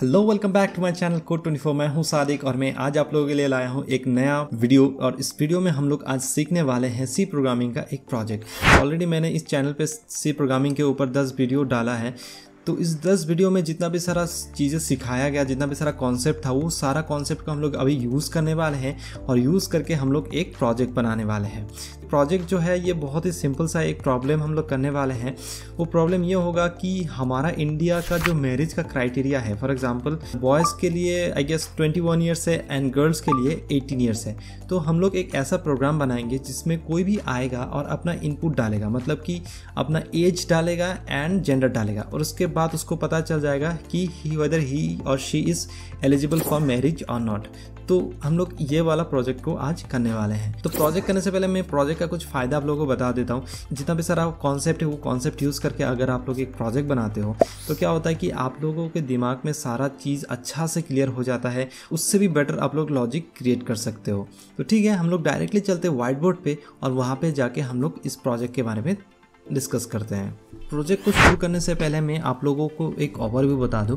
hello welcome back to my channel code twenty four मैं हूं सादिक और मैं आज आप लोगों के लिए लाया हूं एक नया वीडियो और इस वीडियो में हम लोग आज सीखने वाले हैं सी प्रोग्रामिंग का एक प्रोजेक्ट ऑलरेडी मैंने इस चैनल पे सी प्रोग्रामिंग के ऊपर 10 वीडियो डाला है तो इस 10 वीडियो में जितना भी सारा चीज़ें सिखाया गया जितना भी सारा कॉन्सेप्ट था वो सारा कॉन्सेप्ट को हम लोग अभी यूज़ करने वाले हैं और यूज़ करके हम लोग एक प्रोजेक्ट बनाने वाले हैं प्रोजेक्ट जो है ये बहुत ही सिंपल सा एक प्रॉब्लम हम लोग करने वाले हैं वो प्रॉब्लम ये होगा कि हमारा इंडिया का जो मैरिज का क्राइटेरिया है फॉर एग्जाम्पल बॉयज़ के लिए I guess twenty one years है एंड गर्ल्स के लिए एटीन ईयर्स है तो हम लोग एक ऐसा प्रोग्राम बनाएंगे जिसमें कोई भी आएगा और अपना इनपुट डालेगा मतलब कि अपना एज डालेगा एंड जेंडर डालेगा और उसके बाद उसको पता चल जाएगा कि ही वेदर ही और she is eligible for marriage और नॉट तो हम लोग ये वाला प्रोजेक्ट को आज करने वाले हैं तो प्रोजेक्ट करने से पहले मैं प्रोजेक्ट का कुछ फ़ायदा आप लोगों को बता देता हूँ जितना भी सारा कॉन्सेप्ट है वो कॉन्सेप्ट यूज़ करके अगर आप लोग एक प्रोजेक्ट बनाते हो तो क्या होता है कि आप लोगों के दिमाग में सारा चीज़ अच्छा से क्लियर हो जाता है उससे भी बेटर आप लोग लॉजिक क्रिएट कर सकते हो तो ठीक है हम लोग डायरेक्टली चलते हैं व्हाइट बोर्ड पर और वहाँ पर जाके हम लोग इस प्रोजेक्ट के बारे में डिस्कस करते हैं प्रोजेक्ट को शुरू करने से पहले मैं आप लोगों को एक ओवरव्यू बता दूं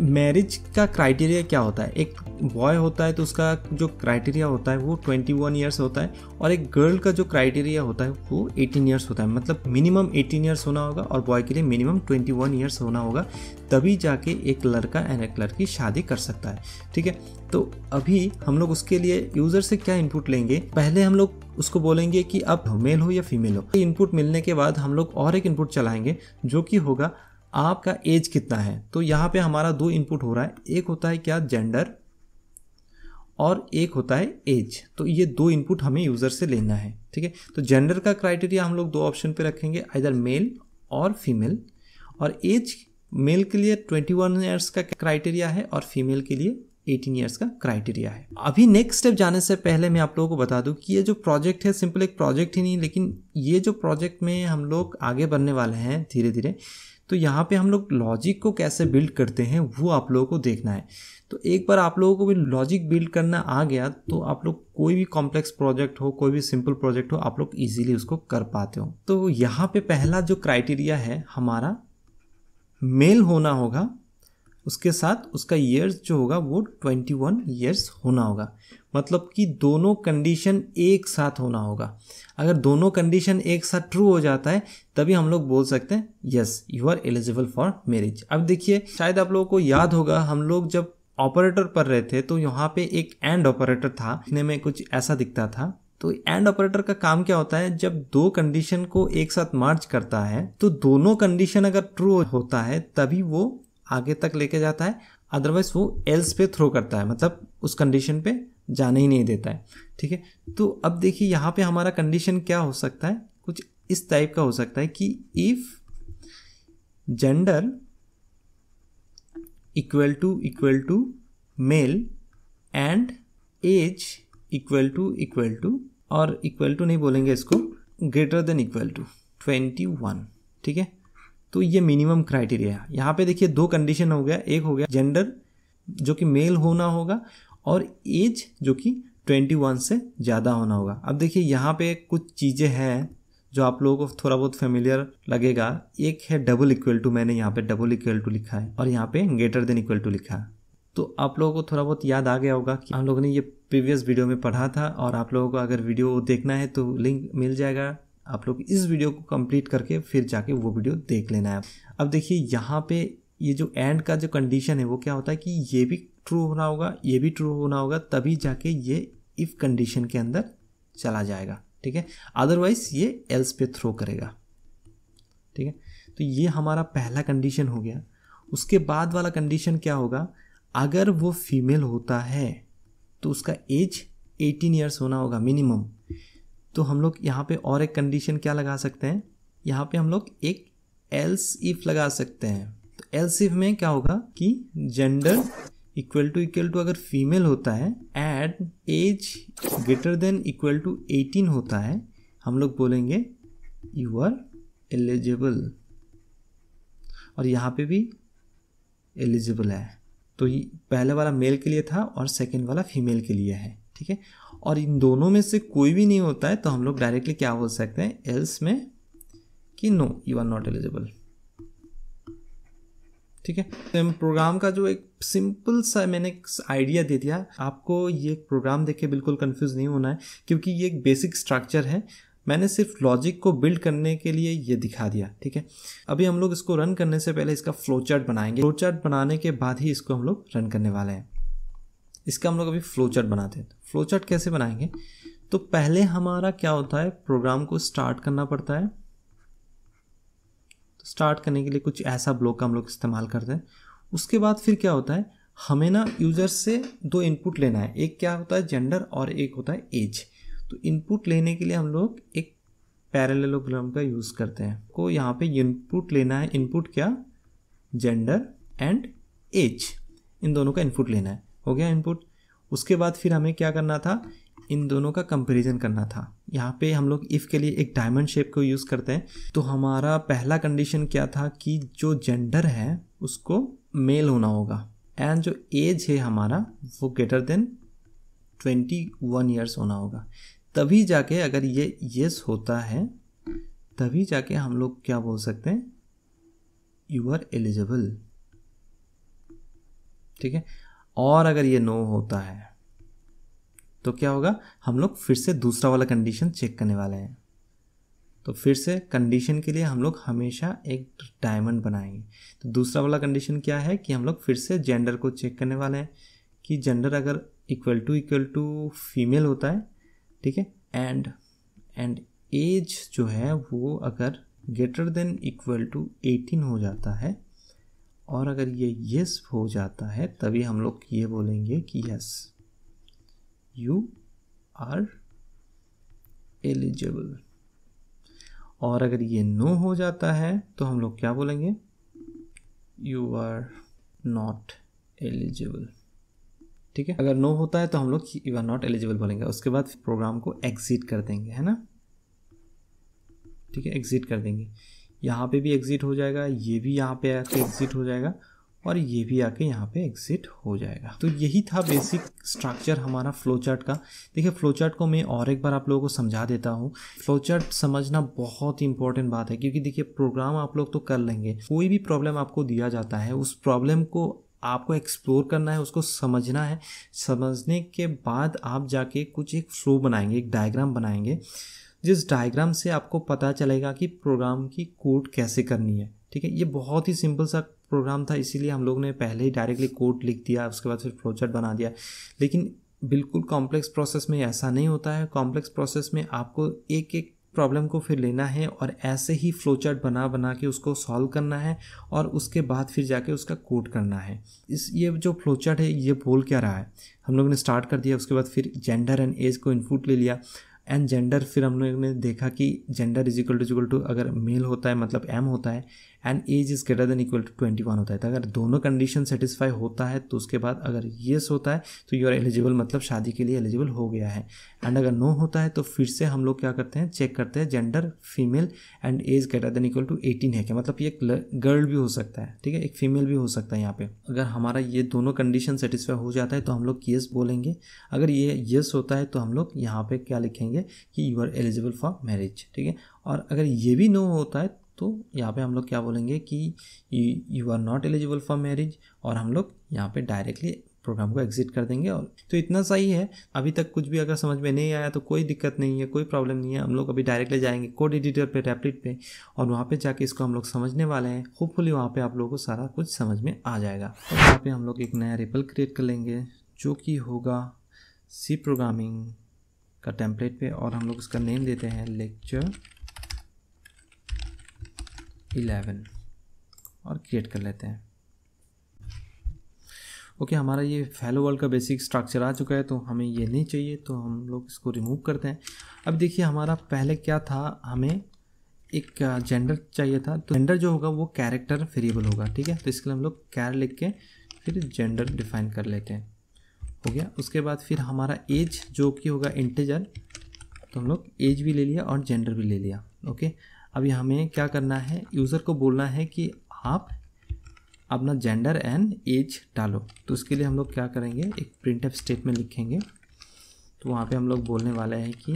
मैरिज का क्राइटेरिया क्या होता है एक बॉय होता है तो उसका जो क्राइटेरिया होता है वो 21 वन ईयर्स होता है और एक गर्ल का जो क्राइटेरिया होता है वो 18 ईयर्स होता है मतलब मिनिमम 18 ईयर्स होना होगा और बॉय के लिए मिनिमम 21 ईयर्स होना होगा तभी जाके एक लड़का एंड एक लड़की शादी कर सकता है ठीक है तो अभी हम लोग उसके लिए यूज़र से क्या इनपुट लेंगे पहले हम लोग उसको बोलेंगे कि अब मेल हो या फीमेल हो इनपुट मिलने के बाद हम लोग और एक इनपुट चलाएंगे जो कि होगा आपका एज कितना है तो यहाँ पे हमारा दो इनपुट हो रहा है एक होता है क्या जेंडर और एक होता है एज तो ये दो इनपुट हमें यूज़र से लेना है ठीक है तो जेंडर का क्राइटेरिया हम लोग दो ऑप्शन पे रखेंगे इधर मेल और फीमेल और एज मेल के लिए 21 वन ईयर्स का क्राइटेरिया है और फीमेल के लिए 18 ईयर्स का क्राइटेरिया है अभी नेक्स्ट स्टेप जाने से पहले मैं आप लोगों को बता दूं कि ये जो प्रोजेक्ट है सिंपल एक प्रोजेक्ट ही नहीं लेकिन ये जो प्रोजेक्ट में हम लोग आगे बढ़ने वाले हैं धीरे धीरे तो यहाँ पे हम लोग लॉजिक को कैसे बिल्ड करते हैं वो आप लोगों को देखना है तो एक बार आप लोगों को भी लॉजिक बिल्ड करना आ गया तो आप लोग कोई भी कॉम्प्लेक्स प्रोजेक्ट हो कोई भी सिंपल प्रोजेक्ट हो आप लोग इजीली उसको कर पाते हो तो यहाँ पे पहला जो क्राइटेरिया है हमारा मेल होना होगा उसके साथ उसका ईयर्स जो होगा वो 21 वन ईयर्स होना होगा मतलब कि दोनों कंडीशन एक साथ होना होगा अगर दोनों कंडीशन एक साथ ट्रू हो जाता है तभी हम लोग बोल सकते हैं yes you are eligible for marriage अब देखिए शायद आप लोगों को याद होगा हम लोग जब ऑपरेटर पर रहे थे तो यहाँ पे एक एंड ऑपरेटर था दिखने में कुछ ऐसा दिखता था तो एंड ऑपरेटर का काम क्या होता है जब दो कंडीशन को एक साथ मार्च करता है तो दोनों कंडीशन अगर ट्रू होता है तभी वो आगे तक लेके जाता है अदरवाइज वो एल्स पे थ्रो करता है मतलब उस कंडीशन पे जाने ही नहीं देता है ठीक है तो अब देखिए यहाँ पे हमारा कंडीशन क्या हो सकता है कुछ इस टाइप का हो सकता है कि if gender equal to equal to male and age equal to equal to और इक्वल टू नहीं बोलेंगे इसको greater than equal to twenty one ठीक है तो ये मिनिमम क्राइटेरिया है यहाँ पे देखिए दो कंडीशन हो गया एक हो गया जेंडर जो कि मेल होना होगा और एज जो कि 21 से ज़्यादा होना होगा अब देखिए यहाँ पे कुछ चीज़ें हैं जो आप लोगों को थोड़ा बहुत फेमिलियर लगेगा एक है डबल इक्वल टू मैंने यहाँ पे डबल इक्वल टू लिखा है और यहाँ पे ग्रेटर देन इक्वल टू लिखा है तो आप लोगों को थोड़ा बहुत याद आ गया होगा कि हम लोगों ने ये प्रीवियस वीडियो में पढ़ा था और आप लोगों को अगर वीडियो देखना है तो लिंक मिल जाएगा आप लोग इस वीडियो को कंप्लीट करके फिर जाके वो वीडियो देख लेना है अब देखिए यहाँ पे ये जो एंड का जो कंडीशन है वो क्या होता है कि ये भी ट्रू होना होगा ये भी ट्रू होना होगा तभी जाके ये इफ़ कंडीशन के अंदर चला जाएगा ठीक है अदरवाइज ये एल्स पे थ्रो करेगा ठीक है तो ये हमारा पहला कंडीशन हो गया उसके बाद वाला कंडीशन क्या होगा अगर वो फीमेल होता है तो उसका एज 18 इयर्स होना होगा मिनिमम तो हम लोग यहाँ पे और एक कंडीशन क्या लगा सकते हैं यहाँ पे हम लोग एक एल्स इफ लगा सकते हैं इफ में क्या होगा कि gender equal to equal to अगर फीमेल होता है at age greater than equal to eighteen होता है हम लोग बोलेंगे यू आर एलिजिबल और यहाँ पे भी एलिजिबल है तो ये पहले वाला मेल के लिए था और सेकेंड वाला फीमेल के लिए है ठीक है और इन दोनों में से कोई भी नहीं होता है तो हम लोग डायरेक्टली क्या बोल सकते हैं एल्स में कि no you are not eligible ठीक है तो प्रोग्राम का जो एक सिंपल सा मैंने एक आइडिया दे दिया आपको ये प्रोग्राम देख के बिल्कुल कन्फ्यूज़ नहीं होना है क्योंकि ये एक बेसिक स्ट्रक्चर है मैंने सिर्फ लॉजिक को बिल्ड करने के लिए ये दिखा दिया ठीक है अभी हम लोग इसको रन करने से पहले इसका फ्लो चार्ट बनाएंगे फ्लो चार्ट बनाने के बाद ही इसको हम लोग रन करने वाले हैं इसका हम लोग अभी फ्लो चार्ट बनाते हैं फ्लो चार्ट कैसे बनाएंगे तो पहले हमारा क्या होता है प्रोग्राम को स्टार्ट करना पड़ता है स्टार्ट करने के लिए कुछ ऐसा ब्लॉक का हम लोग इस्तेमाल करते हैं उसके बाद फिर क्या होता है हमें ना यूजर से दो इनपुट लेना है एक क्या होता है जेंडर और एक होता है एज तो इनपुट लेने के लिए हम लोग एक पैरेललोग्राम का यूज़ करते हैं को तो यहाँ पे इनपुट लेना है इनपुट क्या जेंडर एंड एज इन दोनों का इनपुट लेना है हो गया इनपुट उसके बाद फिर हमें क्या करना था इन दोनों का कंपेरिजन करना था यहाँ पे हम लोग इफ़ के लिए एक डायमंड शेप को यूज़ करते हैं तो हमारा पहला कंडीशन क्या था कि जो जेंडर है उसको मेल होना होगा एंड जो एज है हमारा वो greater than twenty one years होना होगा तभी जाके अगर ये येस होता है तभी जाके हम लोग क्या बोल सकते हैं यू आर एलिजिबल ठीक है और अगर ये नो होता है तो क्या होगा हम लोग फिर से दूसरा वाला कंडीशन चेक करने वाले हैं तो फिर से कंडीशन के लिए हम लोग हमेशा एक डायमंड बनाएंगे तो दूसरा वाला कंडीशन क्या है कि हम लोग फिर से जेंडर को चेक करने वाले हैं कि जेंडर अगर equal to equal to female होता है ठीक है एंड एंड एज जो है वो अगर greater than equal to eighteen हो जाता है और अगर ये यस हो जाता है तभी हम लोग ये बोलेंगे कि यस यू आर एलिजिबल और अगर ये नो हो जाता है तो हम लोग क्या बोलेंगे यू आर नॉट एलिजिबल ठीक है अगर नो होता है तो हम लोग यू आर नॉट एलिजिबल बोलेंगे उसके बाद प्रोग्राम को एग्जिट कर देंगे है ना ठीक है एग्जिट कर देंगे यहाँ पे भी एग्जिट हो जाएगा ये भी यहाँ पे आके एग्जिट हो जाएगा और ये भी आके यहाँ पे एग्जिट हो जाएगा तो यही था बेसिक स्ट्रक्चर हमारा फ्लो चार्ट का देखिए फ्लो चार्ट को मैं और एक बार आप लोगों को समझा देता हूँ फ्लो चार्ट समझना बहुत ही इंपॉर्टेंट बात है क्योंकि देखिए प्रोग्राम आप लोग तो कर लेंगे कोई भी प्रॉब्लम आपको दिया जाता है उस प्रॉब्लम को आपको एक्सप्लोर करना है उसको समझना है समझने के बाद आप जाके कुछ एक फ्लो बनाएंगे एक डायग्राम बनाएंगे जिस डायग्राम से आपको पता चलेगा कि प्रोग्राम की कोड कैसे करनी है ठीक है ये बहुत ही सिंपल सा प्रोग्राम था इसीलिए हम लोग ने पहले ही डायरेक्टली कोड लिख दिया उसके बाद फिर प्रोजेक्ट बना दिया लेकिन बिल्कुल कॉम्प्लेक्स प्रोसेस में ऐसा नहीं होता है कॉम्प्लेक्स प्रोसेस में आपको एक एक प्रॉब्लम को फिर लेना है और ऐसे ही फ्लो चार्ट बना बना के उसको सॉल्व करना है और उसके बाद फिर जाके उसका कोड करना है इस ये जो फ्लो चार्ट है ये बोल क्या रहा है हम लोग ने स्टार्ट कर दिया उसके बाद फिर जेंडर एंड एज को इनपुट ले लिया एंड जेंडर फिर हम लोग ने देखा कि gender is equal to equal to अगर मेल होता है मतलब एम होता है and age is greater than equal to twenty one होता है तो अगर दोनों कंडीशन सेटिस्फाई होता है तो उसके बाद अगर येस होता है तो यू आर एलिजिबल मतलब शादी के लिए एलिजिबल हो गया है एंड अगर नो होता है तो फिर से हम लोग क्या करते हैं चेक करते हैं gender female and age greater than equal to eighteen है क्या मतलब ये एक गर्ल भी हो सकता है ठीक है एक फीमेल भी हो सकता है यहाँ पे अगर हमारा ये दोनों कंडीशन सेटिस्फाई हो जाता है तो हम लोग येस बोलेंगे अगर ये येस होता है तो हम लोग यहाँ पे क्या लिखेंगे कि you are eligible for marriage ठीक है और अगर ये भी नो होता है तो यहाँ पे हम लोग क्या बोलेंगे कि you are not eligible for marriage और हम लोग यहाँ पे डायरेक्टली प्रोग्राम को एग्जिट कर देंगे और तो इतना सही है अभी तक कुछ भी अगर समझ में नहीं आया तो कोई दिक्कत नहीं है कोई प्रॉब्लम नहीं है हम लोग अभी डायरेक्टली जाएंगे कोड एडिटर पे रैपिड पे और वहाँ पे जाके इसको हम लोग समझने वाले हैं होपफुली वहाँ पे आप लोगों को सारा कुछ समझ में आ जाएगा और यहाँ पर हम लोग एक नया रिपल क्रिएट कर लेंगे जो कि होगा सी प्रोग्रामिंग का टेम्पलेट पे और हम लोग उसका नेम देते हैं लेक्चर इलेवन और क्रिएट कर लेते हैं ओके okay, हमारा ये फैलो वर्ल्ड का बेसिक स्ट्रक्चर आ चुका है तो हमें ये नहीं चाहिए तो हम लोग इसको रिमूव करते हैं अब देखिए हमारा पहले क्या था हमें एक जेंडर चाहिए था तो जेंडर जो होगा वो कैरेक्टर वेरिएबल होगा ठीक है तो इसके लिए हम लोग कैर लिख के फिर जेंडर डिफाइन कर लेते हैं हो गया उसके बाद फिर हमारा एज जो कि होगा इंटेजर तो हम लोग एज भी ले लिया और जेंडर भी ले लिया ओके अभी हमें क्या करना है यूज़र को बोलना है कि आप अपना जेंडर एंड एज डालो तो उसके लिए हम लोग क्या करेंगे एक प्रिंट स्टेटमेंट लिखेंगे तो वहाँ पे हम लोग बोलने वाले हैं कि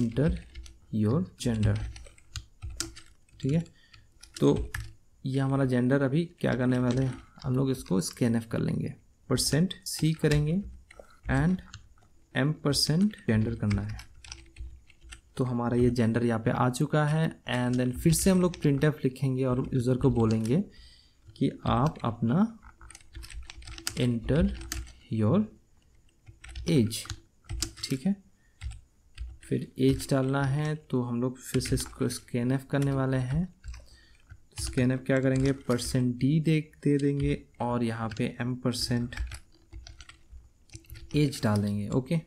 इंटर योर जेंडर ठीक है तो ये हमारा जेंडर अभी क्या करने वाले हैं हम लोग इसको स्कैन कर लेंगे परसेंट सी करेंगे एंड एम परसेंट जेंडर करना है तो हमारा ये जेंडर यहाँ पे आ चुका है एंड देन फिर से हम लोग प्रिंट एफ लिखेंगे और यूज़र को बोलेंगे कि आप अपना एंटर योर एज ठीक है फिर एज डालना है तो हम लोग फिर से इसको स्कैन एफ करने वाले हैं स्कैन एफ क्या करेंगे परसेंट डी दे दे देंगे और यहाँ पे एम परसेंट एज डालेंगे ओके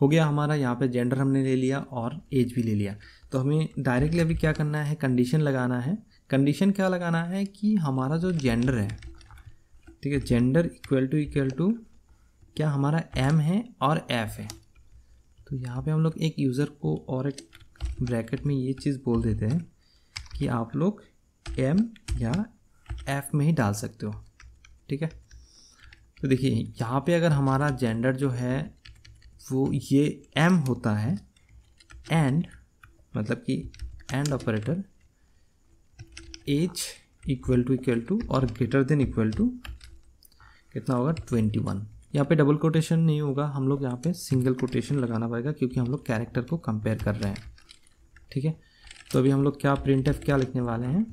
हो गया हमारा यहाँ पे जेंडर हमने ले लिया और एज भी ले लिया तो हमें डायरेक्टली अभी क्या करना है कंडीशन लगाना है कंडीशन क्या लगाना है कि हमारा जो जेंडर है ठीक है gender equal to equal to क्या हमारा एम है और एफ है तो यहाँ पे हम लोग एक यूज़र को और एक ब्रैकेट में ये चीज़ बोल देते हैं कि आप लोग एम या एफ में ही डाल सकते हो ठीक है तो देखिए यहाँ पे अगर हमारा जेंडर जो है वो ये एम होता है एंड मतलब कि and operator H equal to equal to और ग्रेटर देन इक्वल टू कितना होगा ट्वेंटी वन यहाँ पे डबल कोटेशन नहीं होगा हम लोग यहाँ पे सिंगल कोटेशन लगाना पड़ेगा क्योंकि हम लोग कैरेक्टर को कंपेयर कर रहे हैं ठीक है तो अभी हम लोग क्या प्रिंट क्या लिखने वाले हैं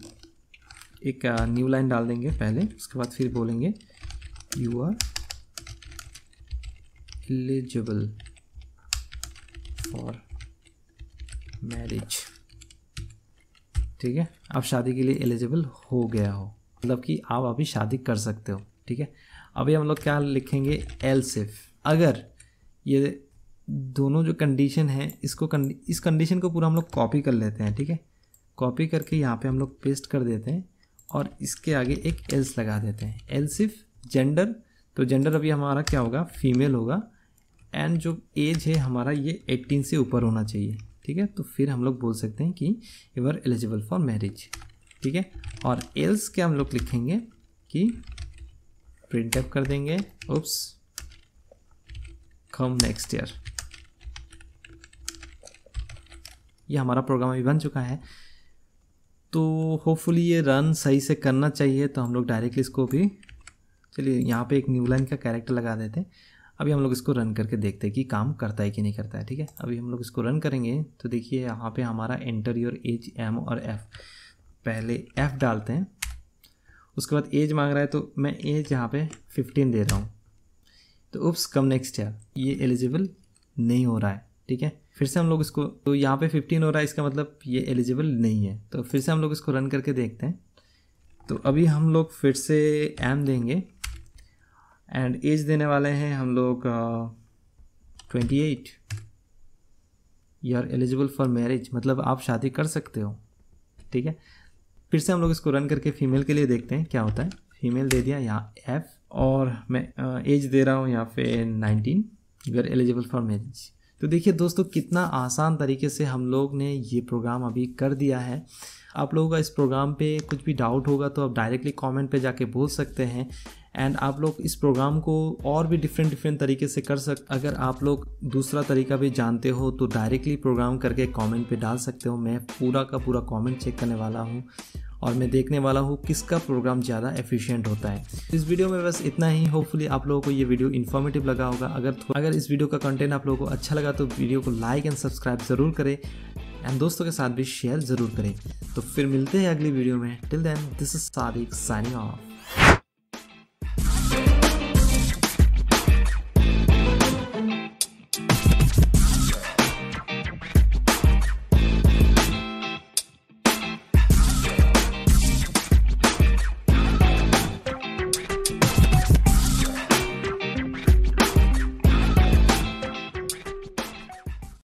एक न्यू लाइन डाल देंगे पहले उसके बाद फिर बोलेंगे you are eligible for marriage ठीक है आप शादी के लिए एलिजिबल हो गया हो मतलब कि आप अभी शादी कर सकते हो ठीक है अभी हम लोग क्या लिखेंगे एल सिफ अगर ये दोनों जो कंडीशन है इसको कंडी, इस कंडीशन को पूरा हम लोग कॉपी कर लेते हैं ठीक है कॉपी करके यहाँ पे हम लोग पेस्ट कर देते हैं और इसके आगे एक एल्स लगा देते हैं एल सिफ जेंडर तो जेंडर अभी हमारा क्या होगा फीमेल होगा एंड जो एज है हमारा ये 18 से ऊपर होना चाहिए ठीक है तो फिर हम लोग बोल सकते हैं कि you are eligible for marriage ठीक है और एल्स के हम लोग लिखेंगे कि प्रिंट अप कर देंगे ओप्स कम नेक्स्ट ईयर ये हमारा प्रोग्राम अभी बन चुका है तो होपफुली ये रन सही से करना चाहिए तो हम लोग डायरेक्टली इसको भी चलिए यहाँ पे एक न्यू लाइन का कैरेक्टर लगा देते हैं अभी हम लोग इसको रन करके देखते हैं कि काम करता है कि नहीं करता है ठीक है अभी हम लोग इसको रन करेंगे तो देखिए यहाँ पे हमारा एंटर योर एज एम और एफ़ पहले एफ़ डालते हैं उसके बाद एज मांग रहा है तो मैं एज यहाँ पे फिफ्टीन दे रहा हूँ तो उप्स कम नेक्स्ट ईयर ये एलिजिबल नहीं हो रहा है ठीक है फिर से हम लोग इसको तो यहाँ पर फिफ्टीन हो रहा है इसका मतलब ये एलिजिबल नहीं है तो फिर से हम लोग इसको रन करके देखते हैं तो अभी हम लोग फिर से एम देंगे एंड एज देने वाले हैं हम लोग twenty eight you are eligible for marriage मतलब आप शादी कर सकते हो ठीक है फिर से हम लोग इसको रन करके फीमेल के लिए देखते हैं क्या होता है फीमेल दे दिया यहाँ एफ और मैं एज दे रहा हूँ यहाँ पे nineteen you are eligible for marriage तो देखिए दोस्तों कितना आसान तरीके से हम लोग ने ये प्रोग्राम अभी कर दिया है आप लोगों का इस प्रोग्राम पे कुछ भी डाउट होगा तो आप डायरेक्टली कमेंट पे जाके बोल सकते हैं एंड आप लोग इस प्रोग्राम को और भी डिफरेंट डिफरेंट तरीके से कर सक अगर आप लोग दूसरा तरीका भी जानते हो तो डायरेक्टली प्रोग्राम करके कमेंट पे डाल सकते हो मैं पूरा का पूरा कमेंट चेक करने वाला हूँ और मैं देखने वाला हूँ किसका प्रोग्राम ज़्यादा एफिशिएंट होता है इस वीडियो में बस इतना ही होपफुली आप लोगों को ये वीडियो इन्फॉर्मेटिव लगा होगा अगर अगर इस वीडियो का कंटेंट आप लोगों को अच्छा लगा तो वीडियो को लाइक एंड सब्सक्राइब ज़रूर करें एंड दोस्तों के साथ भी शेयर ज़रूर करें तो फिर मिलते हैं अगली वीडियो में till then this is Sadiq signing of